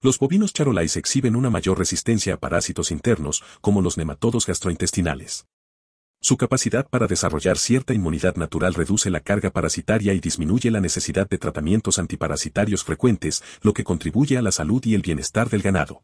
Los bovinos charolais exhiben una mayor resistencia a parásitos internos, como los nematodos gastrointestinales. Su capacidad para desarrollar cierta inmunidad natural reduce la carga parasitaria y disminuye la necesidad de tratamientos antiparasitarios frecuentes, lo que contribuye a la salud y el bienestar del ganado.